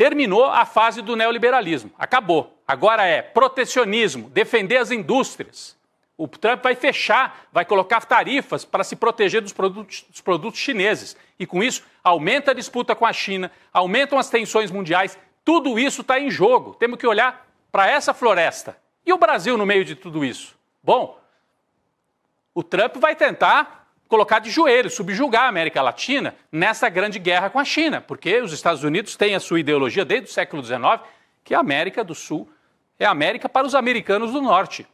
Terminou a fase do neoliberalismo, acabou. Agora é protecionismo, defender as indústrias. O Trump vai fechar, vai colocar tarifas para se proteger dos produtos, dos produtos chineses. E com isso, aumenta a disputa com a China, aumentam as tensões mundiais. Tudo isso está em jogo. Temos que olhar para essa floresta. E o Brasil no meio de tudo isso? Bom, o Trump vai tentar colocar de joelho, subjugar a América Latina nessa grande guerra com a China, porque os Estados Unidos têm a sua ideologia desde o século XIX que a América do Sul é a América para os americanos do Norte.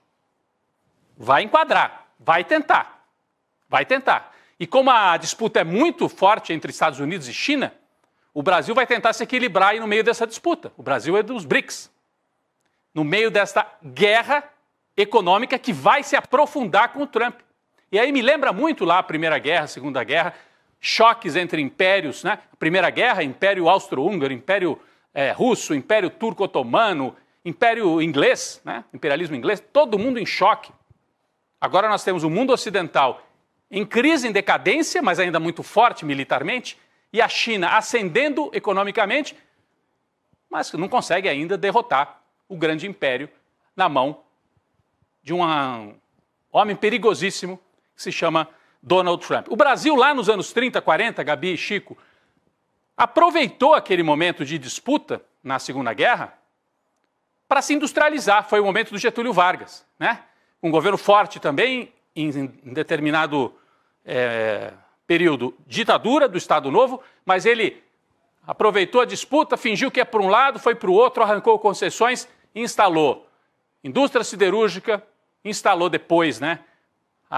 Vai enquadrar, vai tentar, vai tentar. E como a disputa é muito forte entre Estados Unidos e China, o Brasil vai tentar se equilibrar aí no meio dessa disputa. O Brasil é dos BRICS. No meio desta guerra econômica que vai se aprofundar com o Trump. E aí me lembra muito lá a Primeira Guerra, a Segunda Guerra, choques entre impérios, né? Primeira Guerra, Império Austro-Húngaro, Império é, Russo, Império Turco-Otomano, Império Inglês, né? Imperialismo Inglês, todo mundo em choque. Agora nós temos o mundo ocidental em crise, em decadência, mas ainda muito forte militarmente, e a China ascendendo economicamente, mas não consegue ainda derrotar o grande império na mão de um homem perigosíssimo que se chama Donald Trump. O Brasil, lá nos anos 30, 40, Gabi e Chico, aproveitou aquele momento de disputa na Segunda Guerra para se industrializar. Foi o momento do Getúlio Vargas, né? Um governo forte também, em determinado é, período, ditadura do Estado Novo, mas ele aproveitou a disputa, fingiu que é para um lado, foi para o outro, arrancou concessões, instalou indústria siderúrgica, instalou depois, né?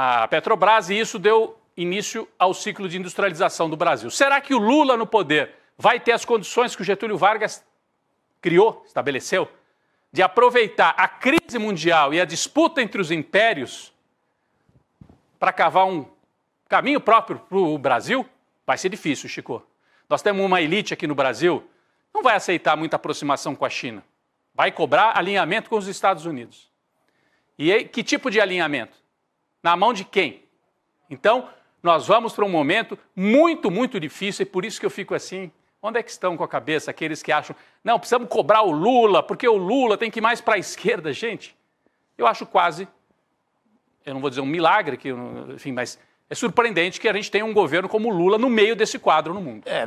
a Petrobras e isso deu início ao ciclo de industrialização do Brasil. Será que o Lula no poder vai ter as condições que o Getúlio Vargas criou, estabeleceu, de aproveitar a crise mundial e a disputa entre os impérios para cavar um caminho próprio para o Brasil? Vai ser difícil, Chico. Nós temos uma elite aqui no Brasil não vai aceitar muita aproximação com a China. Vai cobrar alinhamento com os Estados Unidos. E que tipo de alinhamento? Na mão de quem? Então, nós vamos para um momento muito, muito difícil e por isso que eu fico assim. Onde é que estão com a cabeça aqueles que acham, não, precisamos cobrar o Lula, porque o Lula tem que ir mais para a esquerda, gente? Eu acho quase, eu não vou dizer um milagre, que, enfim, mas é surpreendente que a gente tenha um governo como o Lula no meio desse quadro no mundo. É,